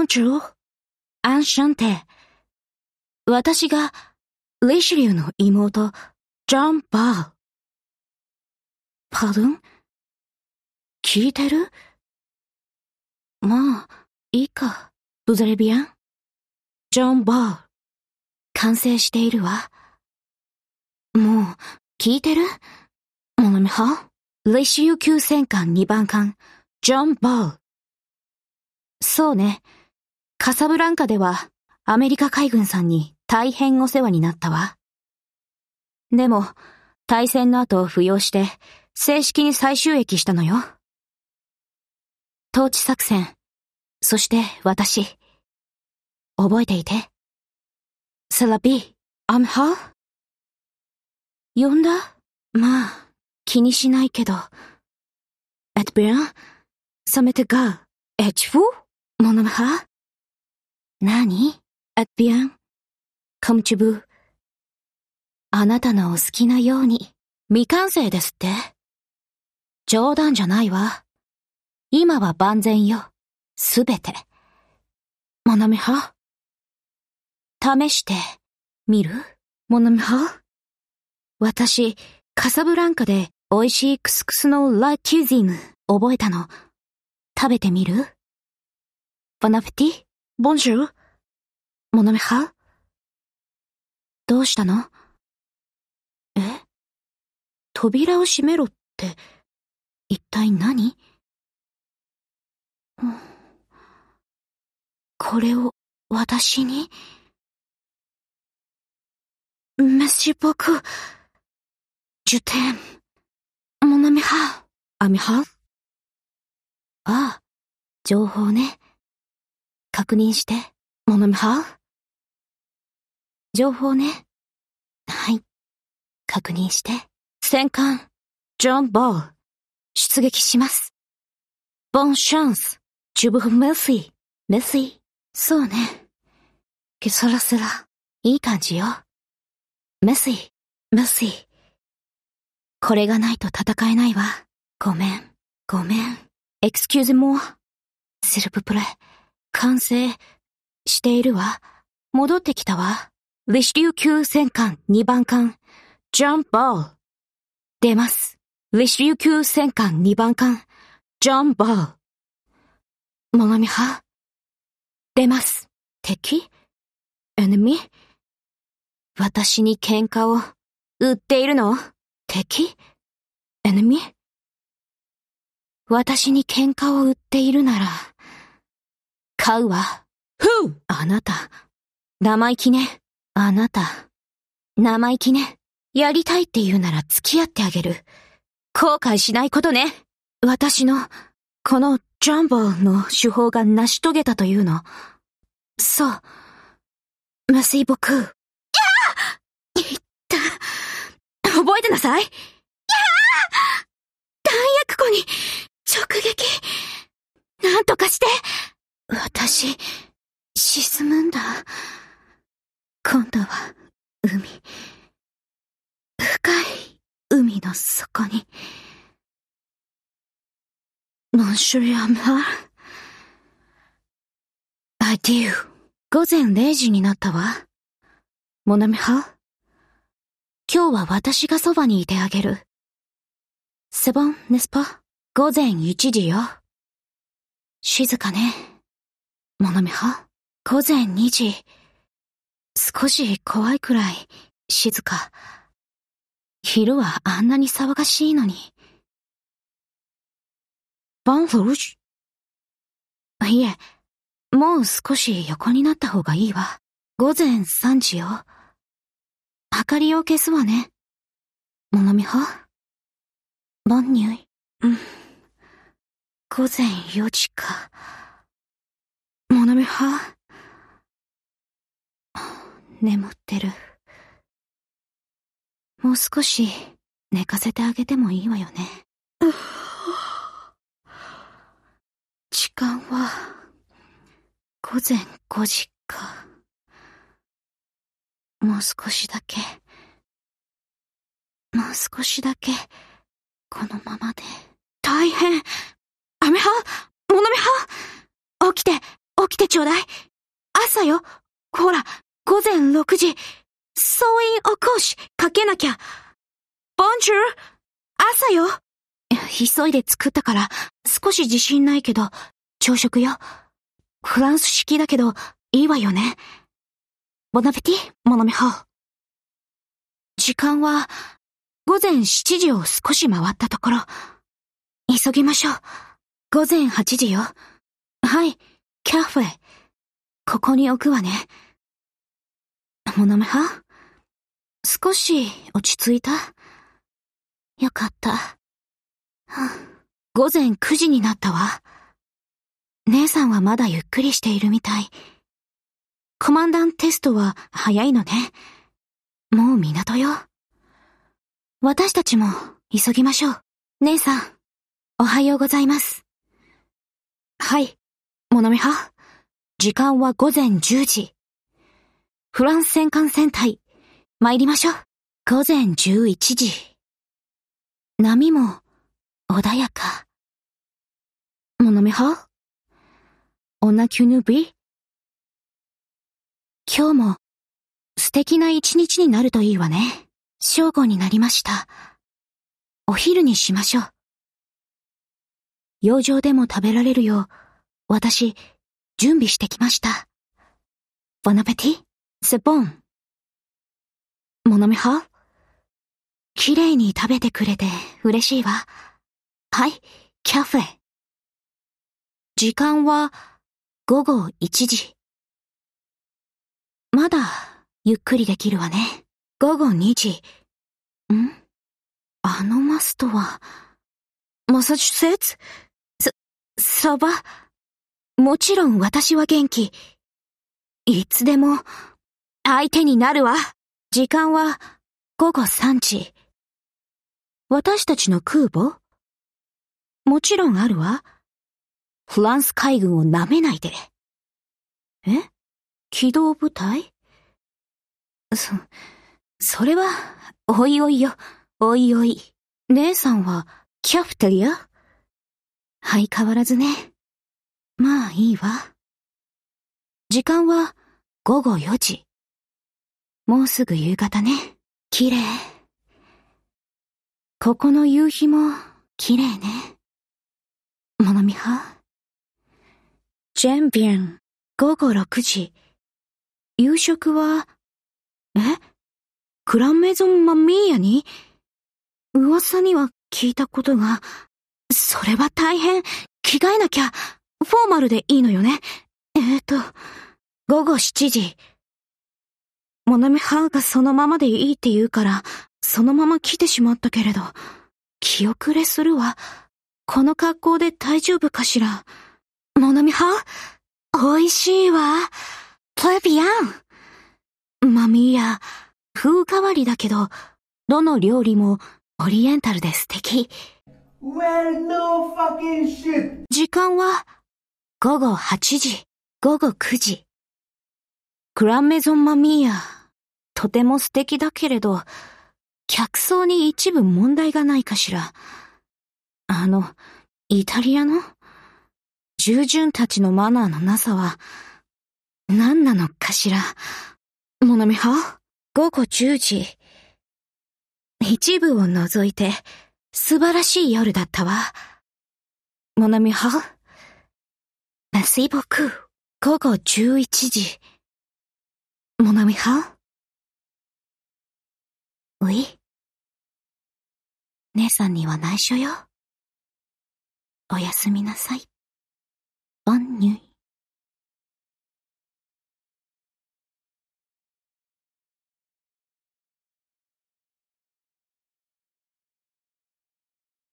Bonjour, アンシュンテ。私が、リシュリューの妹、ジャン・バー。パドン聞いてるまあ、いいか、ブザレビアン。ジョン・バー。完成しているわ。もう、聞いてるモナミハレシュー級戦艦2番艦、ジョン・バー。そうね。カサブランカではアメリカ海軍さんに大変お世話になったわ。でも、対戦の後を扶養して、正式に再収益したのよ。統治作戦、そして私。覚えていて。セラビー、アムハ呼んだまあ、気にしないけど。エッブラン、サメテガー、エチフォー、モノムハ何アッビアン。カムチュブ。あなたのお好きなように。未完成ですって冗談じゃないわ。今は万全よ。すべて。モナミハ試して、みるモナミハ私、カサブランカで美味しいクスクスのラキュージング覚えたの。食べてみるボナフティボンジューモノメハどうしたのえ扉を閉めろって、一体何これを私にメシボク、ジュテン、モナミハ、アミハああ、情報ね。確認して。モノムハ情報ね。はい。確認して。戦艦、ジョン・ボー、出撃します。ボン・シャンス、ジュブ・メスイ、メスイ。そうね。ケソラセラ、いい感じよ。メスイ、メスイ。これがないと戦えないわ。ごめん、ごめん。エクスキューズモア。セルププレ。イ。完成しているわ。戻ってきたわ。リシリュ琉球戦艦2番艦、ジャンボール。出ます。リシリュ琉球戦艦2番艦、ジャンボール。もがみは出ます。敵エネミ私に喧嘩を売っているの敵エネミ私に喧嘩を売っているなら、買うわ。ふうあなた。生意気ね。あなた。生意気ね。やりたいって言うなら付き合ってあげる。後悔しないことね。私の、このジャンボの手法が成し遂げたというの。そう。無水僕。いや言った。覚えてなさい。いや弾薬庫に、直撃。なんとかして。私、沈むんだ。今度は、海。深い海の底に。モンシュリアマー。アデュー。午前0時になったわ。モナミハ今日は私がそばにいてあげる。セボン、ネスパ午前1時よ。静かね。モノミは午前2時。少し怖いくらい静か。昼はあんなに騒がしいのに。バンフルジいえ、もう少し横になった方がいいわ。午前3時よ。明かりを消すわね。モノミはバンニュイ。うん。午前4時か。モノみハ眠ってる。もう少し寝かせてあげてもいいわよね。時間は午前5時か。もう少しだけ、もう少しだけ、このままで。大変アメハモノミハ起きて来きてちょうだい。朝よ。ほら、午前6時。総員お講師かけなきゃ。ボンチュー朝よ。急いで作ったから、少し自信ないけど、朝食よ。フランス式だけど、いいわよね。ボナペティ、モノメホー。時間は、午前7時を少し回ったところ。急ぎましょう。午前8時よ。はい。キャフェ。ここに置くわね。モノメハ少し落ち着いたよかった。午前9時になったわ。姉さんはまだゆっくりしているみたい。コマンダンテストは早いのね。もう港よ。私たちも急ぎましょう。姉さん、おはようございます。はい。モノミハ時間は午前10時。フランス戦艦戦隊、参りましょう。午前11時。波も、穏やか。モノミハオナキュヌビ今日も、素敵な一日になるといいわね。正午になりました。お昼にしましょう。洋上でも食べられるよう、私、準備してきました。ボナペティセボン。モノミハ綺麗に食べてくれて嬉しいわ。はい、キャフェ。時間は午後1時。まだゆっくりできるわね。午後2時。んあのマストは、マサチュセッツサ、サバ。もちろん私は元気。いつでも、相手になるわ。時間は、午後3時。私たちの空母もちろんあるわ。フランス海軍を舐めないで。え機動部隊そ、それは、おいおいよ、おいおい。姉さんは、キャプテリア相変わらずね。まあいいわ。時間は午後4時。もうすぐ夕方ね。綺麗。ここの夕日も綺麗ね。モノみはジェンビエン、午後6時。夕食は、えクランメゾンマミーヤに噂には聞いたことが、それは大変、着替えなきゃ。フォーマルでいいのよね。えっ、ー、と、午後7時。モノミハがそのままでいいって言うから、そのまま来てしまったけれど、気遅れするわ。この格好で大丈夫かしら。モノミハ美味しいわ。トレビアン。マミーや、風変わりだけど、どの料理もオリエンタルで素敵。Well, no、時間は、午後8時、午後9時。クランメゾンマミーヤ、とても素敵だけれど、客層に一部問題がないかしら。あの、イタリアの従順たちのマナーのなさは、何なのかしら。モナミハ午後10時。一部を除いて、素晴らしい夜だったわ。モナミハ水木、午後11時。モナミハうい姉さんには内緒よ。おやすみなさい。ボンニュイ。